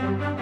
thank you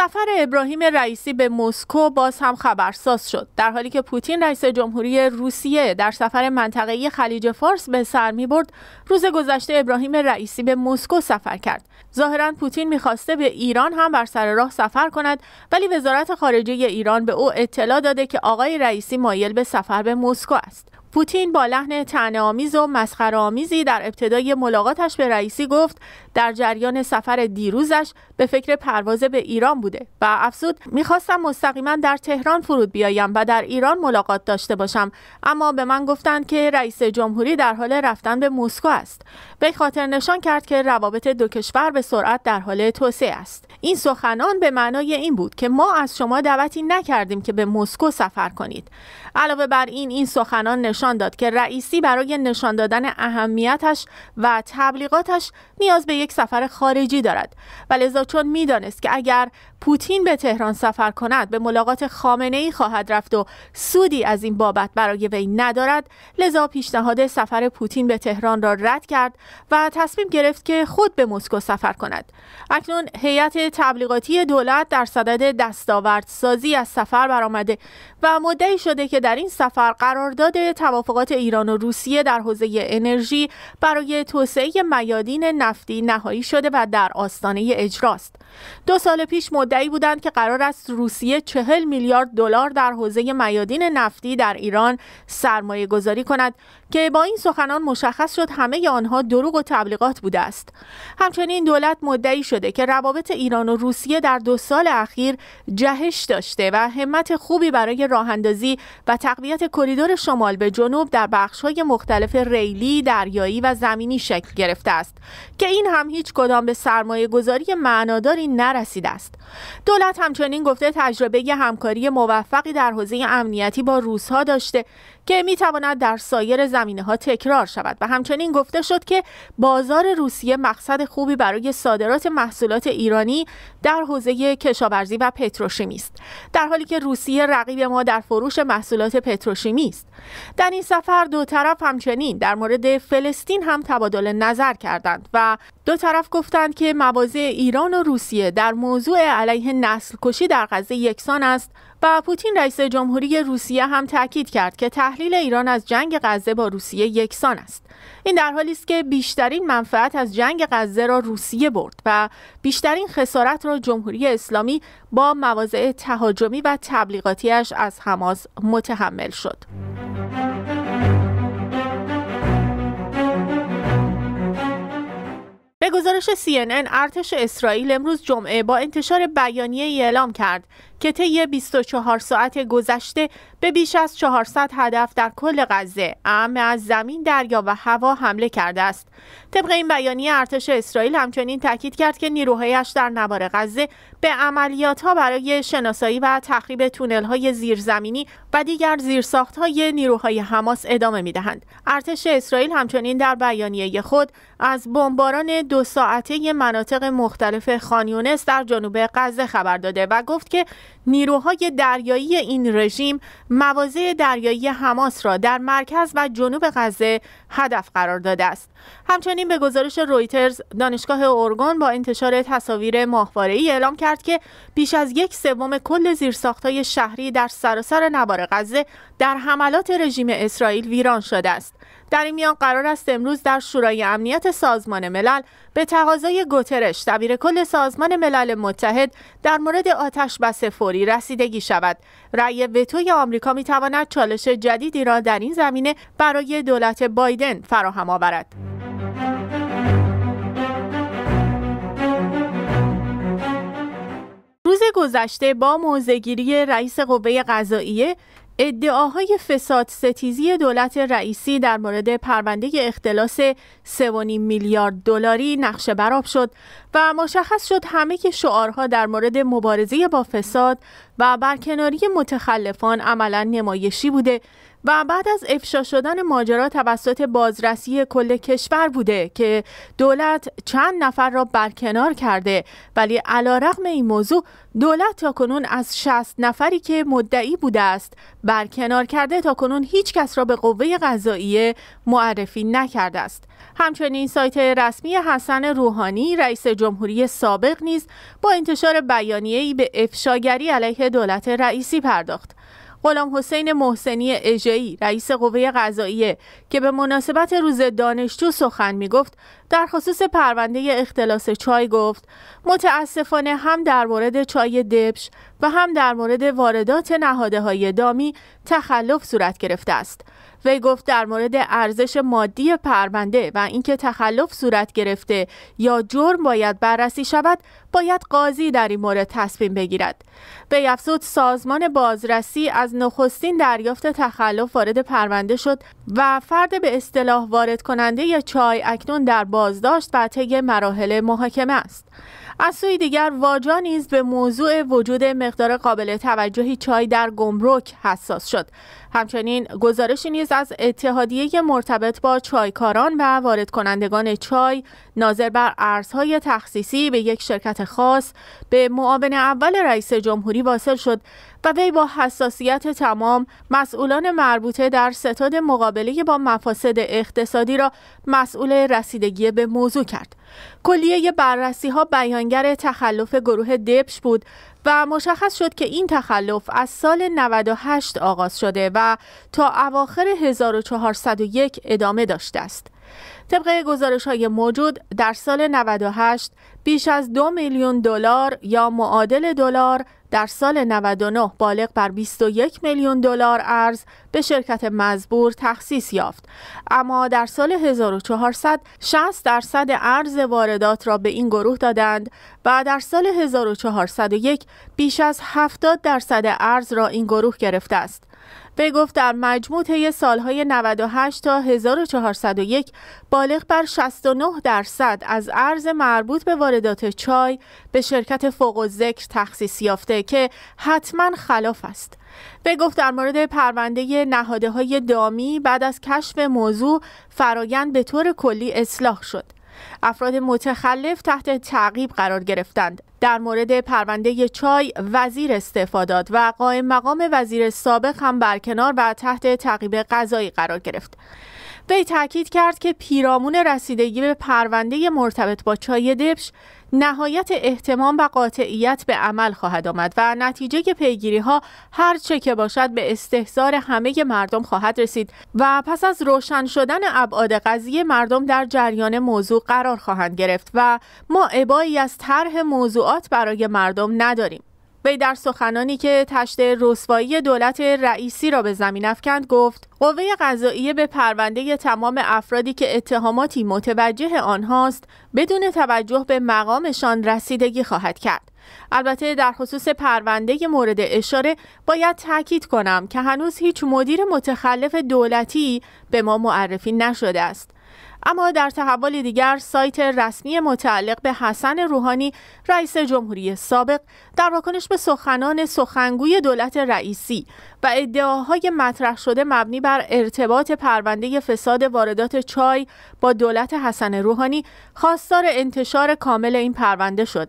سفر ابراهیم رئیسی به مسکو باز هم خبرساز شد در حالی که پوتین رئیس جمهوری روسیه در سفر منطقه خلیج فارس به سر می برد روز گذشته ابراهیم رئیسی به مسکو سفر کرد ظاهرا پوتین میخواسته به ایران هم بر سر راه سفر کند ولی وزارت خارجه ایران به او اطلاع داده که آقای رئیسی مایل به سفر به مسکو است پوتین با لحن تنامیز و مسخرآمیزی در ابتدای ملاقاتش به رئیسی گفت در جریان سفر دیروزش به فکر پرواز به ایران بوده و افزود میخواستم مستقیما در تهران فرود بیایم و در ایران ملاقات داشته باشم اما به من گفتند که رئیس جمهوری در حال رفتن به مسکو است به خاطر نشان کرد که روابط دو کشور به سرعت در حال توسعه است این سخنان به معنای این بود که ما از شما دعوتی نکردیم که به مسکو سفر کنید علاوه بر این این سخنان نشان داد که رئیسی برای نشان دادن اهمیتش و تبلیغاتش نیاز به یک سفر خارجی دارد و لذا چون میدانست که اگر پوتین به تهران سفر کند به ملاقات خامنه ای خواهد رفت و سودی از این بابت برای وی ندارد لذا پیشنهاد سفر پوتین به تهران را رد کرد و تصمیم گرفت که خود به مسکو سفر کند اکنون هیئت تبلیغاتی دولت در صدد دستاوردسازی از سفر برآمده و مدعی شده که در این سفر قرارداد توافقات ایران و روسیه در حوزه انرژی برای توسعه میادین نفتی نهایی شده و در آستانه اجراست. دو سال پیش مدعی بودند که قرار است روسیه چهل میلیارد دلار در حوزه میادین نفتی در ایران سرمایه گذاری کند که با این سخنان مشخص شد همه آنها دروغ و تبلیغات بوده است. همچنین دولت مدعی شده که روابط ایران و روسیه در دو سال اخیر جهش داشته و همت خوبی برای راه و تقویت کریدور شمال به جنوب در های مختلف ریلی، دریایی و زمینی شکل گرفته است که این هم هیچ کدام به سرمایه گذاری معناداری نرسیده است. دولت همچنین گفته تجربه همکاری موفقی در حوزه امنیتی با روسها داشته که می تواند در سایر زمینه ها تکرار شود و همچنین گفته شد که بازار روسیه مقصد خوبی برای صادرات محصولات ایرانی در حوزه کشاورزی و پتروشیمی است در حالی که روسیه رقیب ما در فروش محصولات پتروشیمی است در این سفر دو طرف همچنین در مورد فلسطین هم تبادل نظر کردند و دو طرف گفتند که مواضع ایران و روسیه در موضوع علیه نسل کشی در غزه یکسان است و پوتین رئیس جمهوری روسیه هم تاکید کرد که تحلیل ایران از جنگ غزه با روسیه یکسان است این در حالی است که بیشترین منفعت از جنگ غزه را روسیه برد و بیشترین خسارت را جمهوری اسلامی با مواضع تهاجمی و تبلیغاتیش از حماس متحمل شد به گزارش CNN ارتش اسرائیل امروز جمعه با انتشار بیانیه اعلام کرد که طی 24 ساعت گذشته به بیش از 400 هدف در کل غزه اعم از زمین، دریا و هوا حمله کرده است. طبق این بیانیه ارتش اسرائیل همچنین تاکید کرد که نیروهایش در نوار غزه به عملیات ها برای شناسایی و تخریب های زیرزمینی و دیگر های نیروهای حماس ادامه میدهند ارتش اسرائیل همچنین در بیانیه خود از بمباران دو ساعته مناطق مختلف خانیونس در جنوب غزه خبر داده و گفت که نیروهای دریایی این رژیم مواضع دریایی حماس را در مرکز و جنوب غزه هدف قرار داده است. همچنین به گزارش رویترز دانشگاه اورگون با انتشار تصاویر ماهواره‌ای اعلام کرد که بیش از یک سوم کل های شهری در سراسر نوار غزه در حملات رژیم اسرائیل ویران شده است. در این میان قرار است امروز در شورای امنیت سازمان ملل به تقاضای گوترش دبیر کل سازمان ملل متحد در مورد آتش بس فوری رسیدگی شود رأی وتوی آمریکا می تواند چالش جدیدی را در این زمینه برای دولت بایدن فراهم آورد روز گذشته با موزگیری رئیس قوه قضاییه ادعاهای فساد ستیزی دولت رئیسی در مورد پرونده اختلاس 3.5 میلیارد دلاری نقشه براب شد و مشخص شد همه که شعارها در مورد مبارزه با فساد و برکناری متخلفان عملا نمایشی بوده و بعد از افشا شدن ماجرا توسط بازرسی کل کشور بوده که دولت چند نفر را برکنار کرده ولی علا رقم این موضوع دولت تا کنون از 60 نفری که مدعی بوده است برکنار کرده تا کنون هیچ کس را به قوه قضاییه معرفی نکرده است همچنین سایت رسمی حسن روحانی رئیس جمهوری سابق نیز با انتشار بیانیه‌ای به افشاگری علیه دولت رئیسی پرداخت غلام حسین محسنی اجایی رئیس قوه قضاییه که به مناسبت روز دانشجو سخن می گفت در خصوص پرونده اختلاس چای گفت متاسفانه هم در مورد چای دبش و هم در مورد واردات نهاده های دامی تخلف صورت گرفته است وی گفت در مورد ارزش مادی پرونده و اینکه تخلف صورت گرفته یا جرم باید بررسی شود باید قاضی در این مورد تصمیم بگیرد به افزود سازمان بازرسی از نخستین دریافت تخلف وارد پرونده شد و فرد به اصطلاح وارد کننده چای اکنون در بازداشت و طی مراحل محاکمه است از سوی دیگر واجا نیز به موضوع وجود مقدار قابل توجهی چای در گمرک حساس شد همچنین گزارشی نیز از اتحادیه مرتبط با چایکاران و وارد کنندگان چای ناظر بر ارزهای تخصیصی به یک شرکت خاص به معاون اول رئیس جمهوری واصل شد و وی با حساسیت تمام مسئولان مربوطه در ستاد مقابله با مفاسد اقتصادی را مسئول رسیدگی به موضوع کرد. کلیه بررسی ها بیانگر تخلف گروه دبش بود و مشخص شد که این تخلف از سال 98 آغاز شده و تا اواخر 1401 ادامه داشته است. طبق گزارش های موجود در سال 98 بیش از دو میلیون دلار یا معادل دلار در سال 99 بالغ بر 21 میلیون دلار ارز به شرکت مزبور تخصیص یافت اما در سال 1400 60 درصد ارز واردات را به این گروه دادند و در سال 1401 بیش از 70 درصد ارز را این گروه گرفته است وی گفت در مجموع طی سالهای 98 تا 1401 بالغ بر 69 درصد از ارز مربوط به واردات چای به شرکت فوق و ذکر تخصیص یافته که حتما خلاف است. وی گفت در مورد پرونده نهاده های دامی بعد از کشف موضوع فرایند به طور کلی اصلاح شد. افراد متخلف تحت تعقیب قرار گرفتند در مورد پرونده چای وزیر استعفا و قائم مقام وزیر سابق هم برکنار و تحت تعقیب قضایی قرار گرفت وی تاکید کرد که پیرامون رسیدگی به پرونده مرتبط با چای دبش نهایت احتمام و قاطعیت به عمل خواهد آمد و نتیجه که پیگیری ها هر چه که باشد به استحضار همه مردم خواهد رسید و پس از روشن شدن ابعاد قضیه مردم در جریان موضوع قرار خواهند گرفت و ما عبایی از طرح موضوعات برای مردم نداریم وی در سخنانی که تشت رسوایی دولت رئیسی را به زمین افکند گفت قوه قضاییه به پرونده تمام افرادی که اتهاماتی متوجه آنهاست بدون توجه به مقامشان رسیدگی خواهد کرد البته در خصوص پرونده مورد اشاره باید تاکید کنم که هنوز هیچ مدیر متخلف دولتی به ما معرفی نشده است اما در تحول دیگر سایت رسمی متعلق به حسن روحانی رئیس جمهوری سابق در واکنش به سخنان سخنگوی دولت رئیسی و ادعاهای مطرح شده مبنی بر ارتباط پرونده فساد واردات چای با دولت حسن روحانی خواستار انتشار کامل این پرونده شد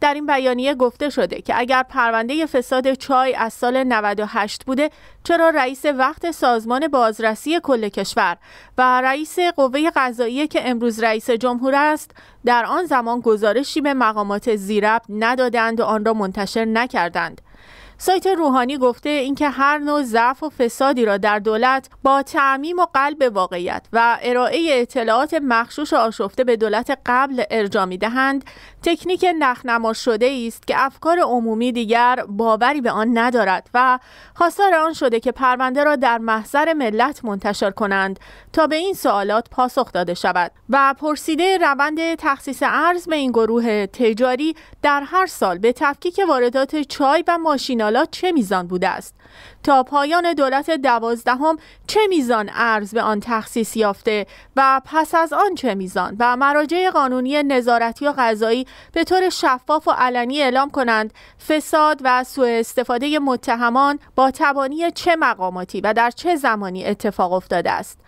در این بیانیه گفته شده که اگر پرونده فساد چای از سال 98 بوده چرا رئیس وقت سازمان بازرسی کل کشور و رئیس قوه قضایی که امروز رئیس جمهور است در آن زمان گزارشی به مقامات زیرب ندادند و آن را منتشر نکردند سایت روحانی گفته اینکه هر نوع ضعف و فسادی را در دولت با تعمیم و قلب واقعیت و ارائه اطلاعات مخشوش و آشفته به دولت قبل ارجا دهند تکنیک نخنما شده است که افکار عمومی دیگر باوری به آن ندارد و خواستار آن شده که پرونده را در محضر ملت منتشر کنند تا به این سوالات پاسخ داده شود و پرسیده روند تخصیص ارز به این گروه تجاری در هر سال به تفکیک واردات چای و ماشینا چه میزان بوده است تا پایان دولت دوازدهم چه میزان ارز به آن تخصیص یافته و پس از آن چه میزان و مراجع قانونی نظارتی و غذایی به طور شفاف و علنی اعلام کنند فساد و سوء استفاده متهمان با تبانی چه مقاماتی و در چه زمانی اتفاق افتاده است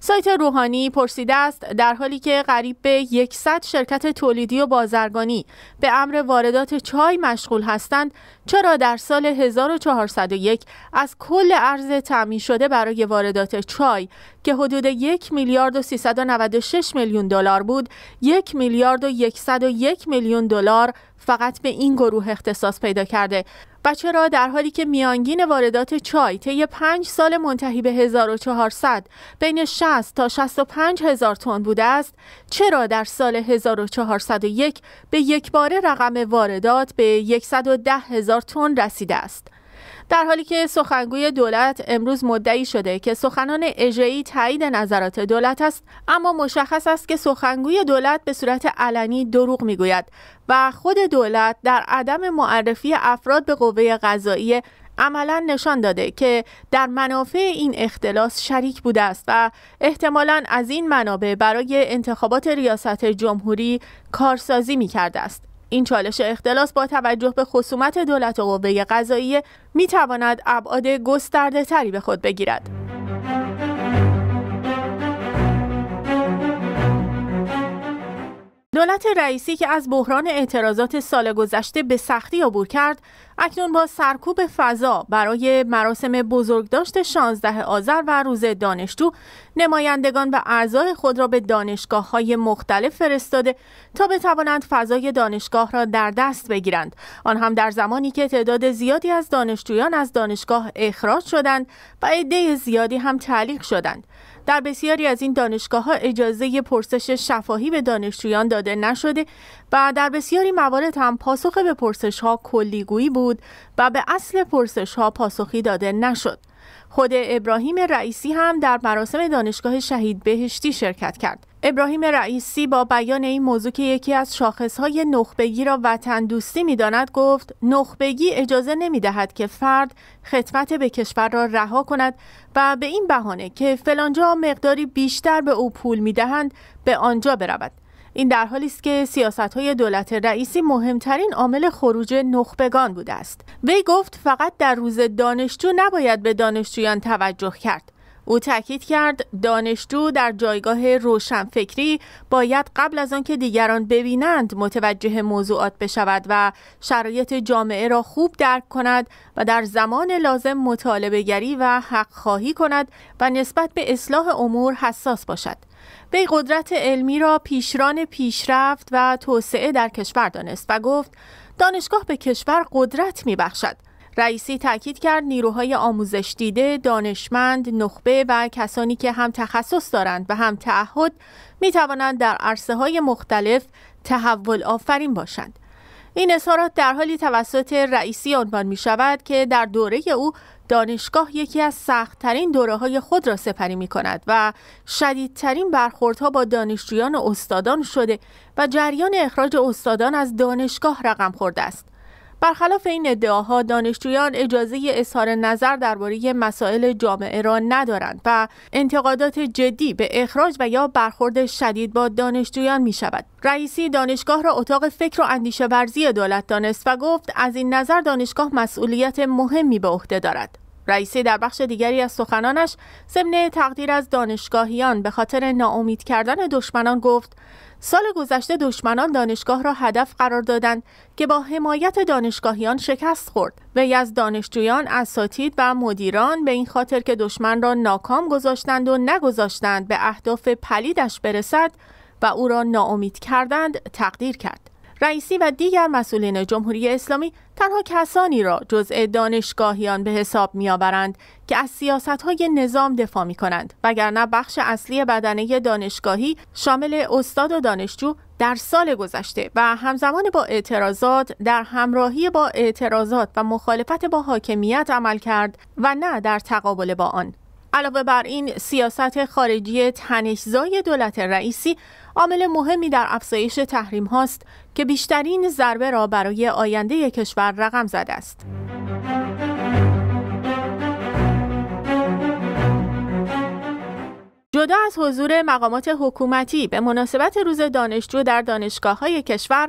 سایت روحانی پرسیده است در حالی که قریب به 100 شرکت تولیدی و بازرگانی به امر واردات چای مشغول هستند چرا در سال 1401 از کل ارز تعمین شده برای واردات چای که حدود یک میلیارد و میلیون دلار بود یک میلیارد و میلیون دلار فقط به این گروه اختصاص پیدا کرده و چرا در حالی که میانگین واردات چای طی پنج سال منتهی به 1400 بین 60 تا 65 هزار تن بوده است چرا در سال 1401 به یک بار رقم واردات به 110 هزار تن رسیده است در حالی که سخنگوی دولت امروز مدعی شده که سخنان اجرایی تایید نظرات دولت است اما مشخص است که سخنگوی دولت به صورت علنی دروغ میگوید و خود دولت در عدم معرفی افراد به قوه قضاییه عملا نشان داده که در منافع این اختلاس شریک بوده است و احتمالا از این منابع برای انتخابات ریاست جمهوری کارسازی می کرده است. این چالش اختلاس با توجه به خصومت دولت و قوه قضاییه تواند ابعاد گسترده تری به خود بگیرد. دولت رئیسی که از بحران اعتراضات سال گذشته به سختی عبور کرد اکنون با سرکوب فضا برای مراسم بزرگداشت 16 آذر و روز دانشجو نمایندگان و اعضای خود را به دانشگاه های مختلف فرستاده تا بتوانند فضای دانشگاه را در دست بگیرند آن هم در زمانی که تعداد زیادی از دانشجویان از دانشگاه اخراج شدند و عده زیادی هم تعلیق شدند در بسیاری از این دانشگاه ها اجازه پرسش شفاهی به دانشجویان داده نشده و در بسیاری موارد هم پاسخ به پرسش ها کلیگویی بود و به اصل پرسش ها پاسخی داده نشد. خود ابراهیم رئیسی هم در مراسم دانشگاه شهید بهشتی شرکت کرد. ابراهیم رئیسی با بیان این موضوع که یکی از شاخصهای نخبگی را وطن دوستی می داند گفت نخبگی اجازه نمی دهد که فرد خدمت به کشور را رها کند و به این بهانه که فلانجا مقداری بیشتر به او پول می دهند به آنجا برود. این در حالی است که های دولت رئیسی مهمترین عامل خروج نخبگان بوده است وی گفت فقط در روز دانشجو نباید به دانشجویان توجه کرد او تاکید کرد دانشجو در جایگاه روشنفکری باید قبل از آنکه دیگران ببینند متوجه موضوعات بشود و شرایط جامعه را خوب درک کند و در زمان لازم مطالبهگری و حق خواهی کند و نسبت به اصلاح امور حساس باشد وی قدرت علمی را پیشران پیشرفت و توسعه در کشور دانست و گفت دانشگاه به کشور قدرت میبخشد رئیسی تاکید کرد نیروهای آموزش دیده، دانشمند، نخبه و کسانی که هم تخصص دارند و هم تعهد می توانند در عرصه های مختلف تحول آفرین باشند. این اظهارات در حالی توسط رئیسی عنوان می شود که در دوره او دانشگاه یکی از سختترین دوره های خود را سپری می کند و شدیدترین برخوردها با دانشجویان و استادان شده و جریان اخراج استادان از دانشگاه رقم خورده است. برخلاف این ادعاها دانشجویان اجازه اظهار نظر درباره مسائل جامعه را ندارند و انتقادات جدی به اخراج و یا برخورد شدید با دانشجویان می شود. رئیسی دانشگاه را اتاق فکر و اندیشه ورزی دولت دانست و گفت از این نظر دانشگاه مسئولیت مهمی به عهده دارد. رئیسی در بخش دیگری از سخنانش ضمن تقدیر از دانشگاهیان به خاطر ناامید کردن دشمنان گفت سال گذشته دشمنان دانشگاه را هدف قرار دادند که با حمایت دانشگاهیان شکست خورد وی از دانشجویان اساتید و مدیران به این خاطر که دشمن را ناکام گذاشتند و نگذاشتند به اهداف پلیدش برسد و او را ناامید کردند تقدیر کرد رئیسی و دیگر مسئولین جمهوری اسلامی تنها کسانی را جزء دانشگاهیان به حساب میآورند که از سیاست های نظام دفاع می کنند وگرنه بخش اصلی بدنه دانشگاهی شامل استاد و دانشجو در سال گذشته و همزمان با اعتراضات در همراهی با اعتراضات و مخالفت با حاکمیت عمل کرد و نه در تقابل با آن علاوه بر این سیاست خارجی تنشزای دولت رئیسی عامل مهمی در افزایش تحریم هاست که بیشترین ضربه را برای آینده کشور رقم زده است. جدا از حضور مقامات حکومتی به مناسبت روز دانشجو در دانشگاه های کشور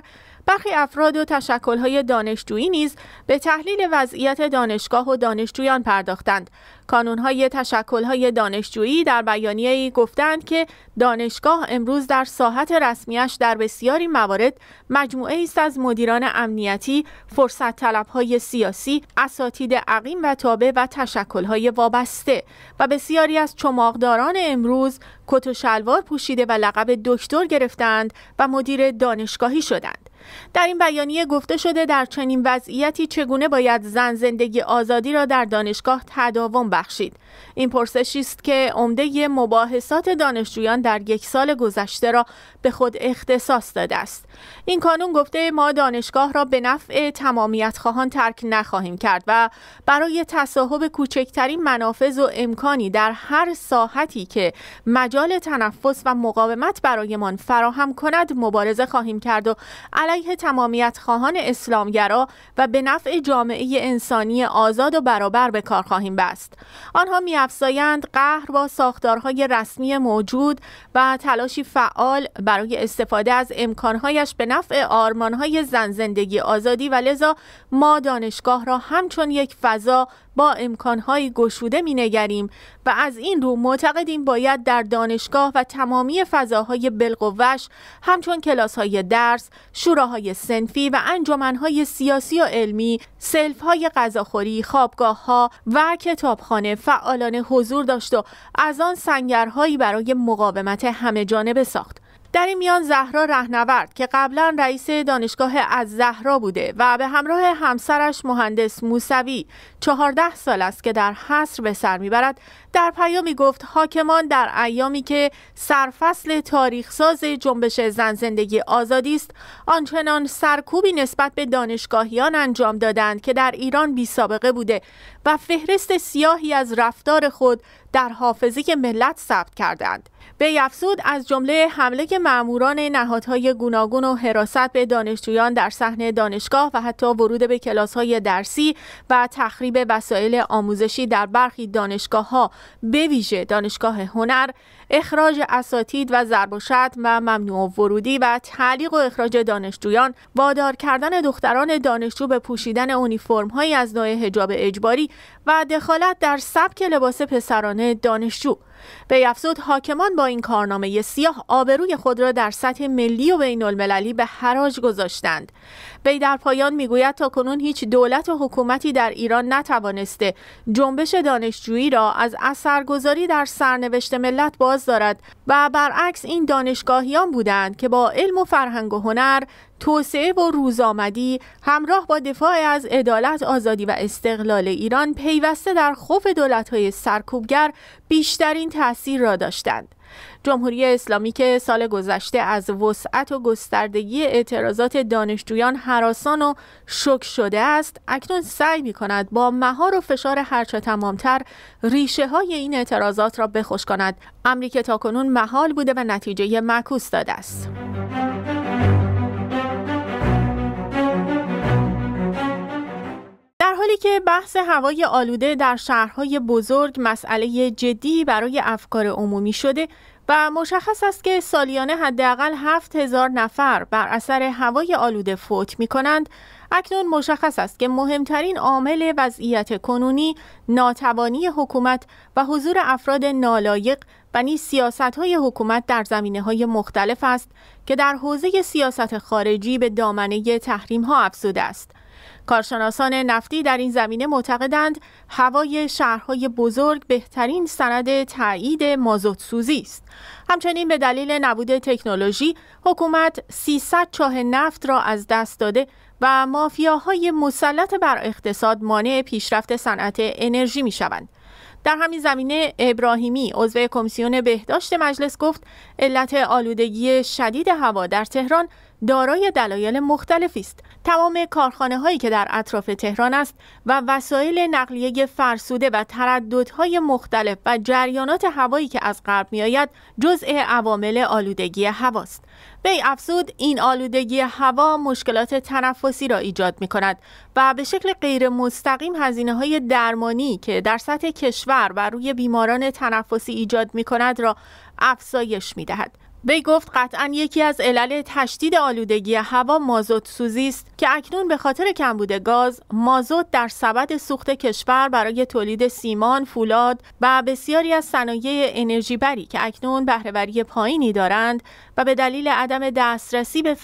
برخی افراد و تشکل‌های دانشجویی نیز به تحلیل وضعیت دانشگاه و دانشجویان پرداختند. کانونهای تشکل‌های دانشجویی در بیانیه‌ای گفتند که دانشگاه امروز در ساحت رسمیش در بسیاری موارد مجموعه است از مدیران امنیتی، فرصت طلبهای سیاسی، اساتید عقیم و تابع و تشکل‌های وابسته و بسیاری از چماقداران امروز کت و شلوار پوشیده و لقب دکتر گرفتند و مدیر دانشگاهی شدند. در این بیانیه گفته شده در چنین وضعیتی چگونه باید زن زندگی آزادی را در دانشگاه تداوم بخشید این پرسشی است که عمده مباحثات دانشجویان در یک سال گذشته را به خود اختصاص داده است این کانون گفته ما دانشگاه را به نفع تمامیت خواهان ترک نخواهیم کرد و برای تصاحب کوچکترین منافذ و امکانی در هر ساحتی که مجال تنفس و مقاومت برایمان فراهم کند مبارزه خواهیم کرد و علیه تمامیت خواهان اسلامگرا و به نفع جامعه انسانی آزاد و برابر به کار خواهیم بست. آنها میافزایند قهر با ساختارهای رسمی موجود و تلاشی فعال برای استفاده از امکانهایش به نفع آرمانهای زن زندگی آزادی و لذا ما دانشگاه را همچون یک فضا با امکانهایی گشوده نگریم و از این رو معتقدیم باید در دانشگاه و تمامی فضاهای بلقوش همچون کلاسهای درس، شورا شوراهای سنفی و انجمنهای سیاسی و علمی سلفهای غذاخوری خوابگاهها و کتابخانه فعالانه حضور داشت و از آن سنگرهایی برای مقاومت همه جانبه ساخت در این میان زهرا رهنورد که قبلا رئیس دانشگاه از زهرا بوده و به همراه همسرش مهندس موسوی چهارده سال است که در حصر به سر میبرد در پیامی گفت حاکمان در ایامی که سرفصل تاریخساز جنبش زن زندگی آزادی است آنچنان سرکوبی نسبت به دانشگاهیان انجام دادند که در ایران بی سابقه بوده و فهرست سیاهی از رفتار خود در حافظه ملت ثبت کردند. به افزود از جمله حمله ماموران نهادهای گوناگون و حراست به دانشجویان در صحنه دانشگاه و حتی ورود به کلاس‌های درسی و تخریب وسایل آموزشی در برخی دانشگاه‌ها به ویژه دانشگاه هنر اخراج اساتید و ضرب و و ممنوع ورودی و تعلیق و اخراج دانشجویان وادار کردن دختران دانشجو به پوشیدن اونیفرم هایی از نوع حجاب اجباری و دخالت در سبک لباس پسرانه دانشجو افزود حاکمان با این کارنامه سیاه آبروی خود را در سطح ملی و بین المللی به حراج گذاشتند بی در پایان میگوید تا کنون هیچ دولت و حکومتی در ایران نتوانسته جنبش دانشجویی را از اثرگذاری در سرنوشت ملت باز دارد و برعکس این دانشگاهیان بودند که با علم و فرهنگ و هنر توسعه و روزآمدی همراه با دفاع از عدالت آزادی و استقلال ایران پیوسته در خوف دولت‌های سرکوبگر بیشترین تاثیر را داشتند جمهوری اسلامی که سال گذشته از وسعت و گستردگی اعتراضات دانشجویان حراسان و شک شده است اکنون سعی می کند با مهار و فشار هرچه تمامتر ریشه های این اعتراضات را بخوش کند امریکه تا کنون محال بوده و نتیجه معکوس داده است که بحث هوای آلوده در شهرهای بزرگ مسئله جدی برای افکار عمومی شده و مشخص است که سالیانه حداقل 7000 نفر بر اثر هوای آلوده فوت می کنند، اکنون مشخص است که مهمترین عامل وضعیت کنونی ناتوانی حکومت و حضور افراد نالایق و نیز سیاست های حکومت در زمینه های مختلف است که در حوزه سیاست خارجی به دامنه تحریم ها افزوده است. کارشناسان نفتی در این زمینه معتقدند هوای شهرهای بزرگ بهترین سند تایید مازوت سوزی است. همچنین به دلیل نبود تکنولوژی حکومت 300 چاه نفت را از دست داده و مافیاهای مسلط بر اقتصاد مانع پیشرفت صنعت انرژی می شوند. در همین زمینه ابراهیمی عضو کمیسیون بهداشت مجلس گفت علت آلودگی شدید هوا در تهران دارای دلایل مختلفی است تمام کارخانه هایی که در اطراف تهران است و وسایل نقلیه فرسوده و ترددهای مختلف و جریانات هوایی که از غرب آید جزء عوامل آلودگی هواست. وی افزود این آلودگی هوا مشکلات تنفسی را ایجاد می کند و به شکل غیر مستقیم هزینه های درمانی که در سطح کشور و روی بیماران تنفسی ایجاد می کند را افزایش می دهد. وی گفت قطعا یکی از علل تشدید آلودگی هوا مازوت سوزی است که اکنون به خاطر کمبود گاز مازوت در سبد سوخت کشور برای تولید سیمان، فولاد و بسیاری از صنایع انرژی بری که اکنون بهرهوری پایینی دارند و به دلیل عدم دسترسی به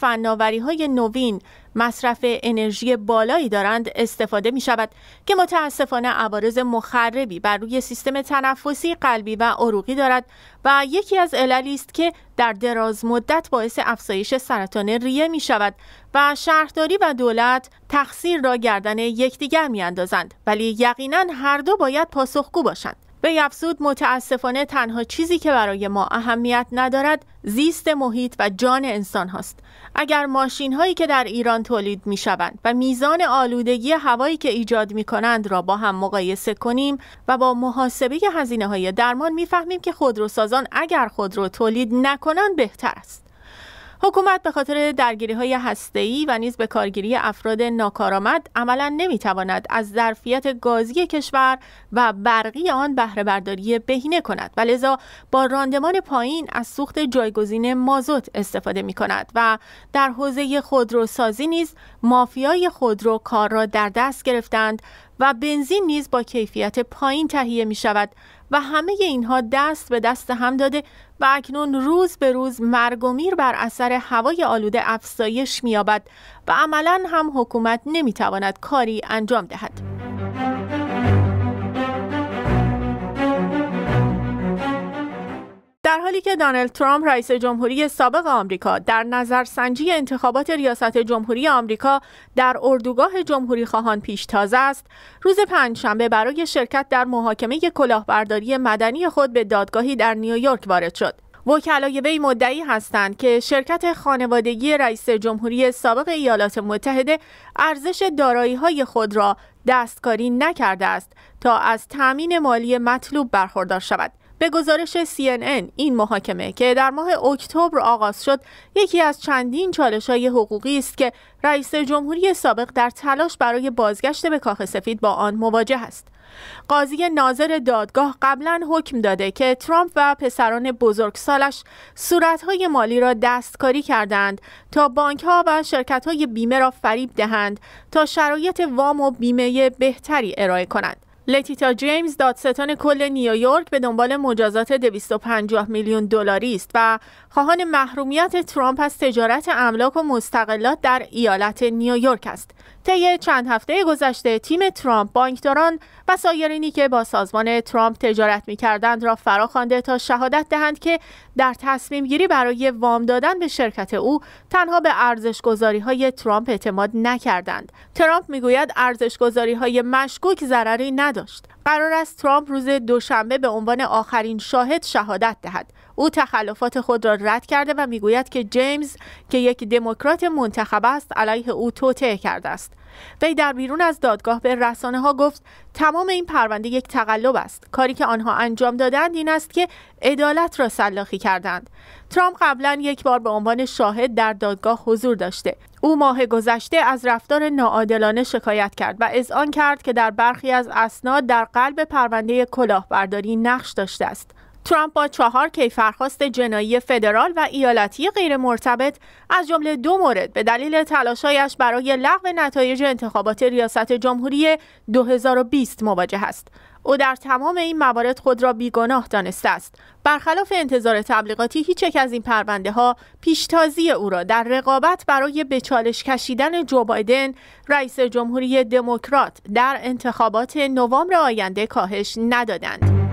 های نوین مصرف انرژی بالایی دارند استفاده می شود که متاسفانه عوارض مخربی بر روی سیستم تنفسی قلبی و عروقی دارد و یکی از عللی است که در دراز مدت باعث افزایش سرطان ریه می شود و شهرداری و دولت تقصیر را گردن یکدیگر می اندازند ولی یقینا هر دو باید پاسخگو باشند افزود متاسفانه تنها چیزی که برای ما اهمیت ندارد زیست محیط و جان انسان هاست. اگر ماشین هایی که در ایران تولید می شوند و میزان آلودگی هوایی که ایجاد می کنند را با هم مقایسه کنیم و با محاسبه هزینه های درمان فهمیم که خودروسازان اگر خودرو تولید نکنند بهتر است. حکومت به خاطر درگیری های هسته‌ای و نیز به کارگیری افراد ناکارآمد عملا نمیتواند از ظرفیت گازی کشور و برقی آن بهره برداری بهینه کند و لذا با راندمان پایین از سوخت جایگزین مازوت استفاده می و در حوزه خودروسازی نیز مافیای خودرو کار را در دست گرفتند و بنزین نیز با کیفیت پایین تهیه می شود و همه اینها دست به دست هم داده و اکنون روز به روز مرگ و میر بر اثر هوای آلوده افزایش مییابد و عملا هم حکومت نمیتواند کاری انجام دهد. در حالی که دانلد ترامپ رئیس جمهوری سابق آمریکا در نظر سنجی انتخابات ریاست جمهوری آمریکا در اردوگاه جمهوری خواهان پیش تازه است روز پنجشنبه برای شرکت در محاکمه کلاهبرداری مدنی خود به دادگاهی در نیویورک وارد شد وکلای وی مدعی هستند که شرکت خانوادگی رئیس جمهوری سابق ایالات متحده ارزش های خود را دستکاری نکرده است تا از تأمین مالی مطلوب برخوردار شود به گزارش CNN این محاکمه که در ماه اکتبر آغاز شد یکی از چندین چالش های حقوقی است که رئیس جمهوری سابق در تلاش برای بازگشت به کاخ سفید با آن مواجه است. قاضی ناظر دادگاه قبلا حکم داده که ترامپ و پسران بزرگسالش صورتهای مالی را دستکاری کردند تا بانکها و شرکتهای بیمه را فریب دهند تا شرایط وام و بیمه بهتری ارائه کنند. لتیتا جیمز دادستان کل نیویورک به دنبال مجازات 250 میلیون دلاری است و خواهان محرومیت ترامپ از تجارت املاک و مستقلات در ایالت نیویورک است. طی چند هفته گذشته تیم ترامپ بانکداران و سایرینی که با سازمان ترامپ تجارت می کردند را فراخوانده تا شهادت دهند که در تصمیم گیری برای وام دادن به شرکت او تنها به ارزش گذاری های ترامپ اعتماد نکردند. ترامپ میگوید ارزش گذاری های مشکوک ضرری نداشت. قرار است ترامپ روز دوشنبه به عنوان آخرین شاهد شهادت دهد. او تخلفات خود را رد کرده و میگوید که جیمز که یک دموکرات منتخب است علیه او توطعه کرده است وی در بیرون از دادگاه به رسانه ها گفت تمام این پرونده یک تقلب است کاری که آنها انجام دادند این است که عدالت را سلاخی کردند ترامپ قبلا یک بار به عنوان شاهد در دادگاه حضور داشته او ماه گذشته از رفتار ناعادلانه شکایت کرد و آن کرد که در برخی از اسناد در قلب پرونده کلاهبرداری نقش داشته است ترامپ با چهار کیفرخواست جنایی فدرال و ایالتی غیر مرتبط از جمله دو مورد به دلیل تلاشایش برای لغو نتایج انتخابات ریاست جمهوری 2020 مواجه است. او در تمام این موارد خود را بیگناه دانسته است. برخلاف انتظار تبلیغاتی هیچ یک از این پرونده ها پیشتازی او را در رقابت برای به چالش کشیدن جو بایدن رئیس جمهوری دموکرات در انتخابات نوامبر آینده کاهش ندادند.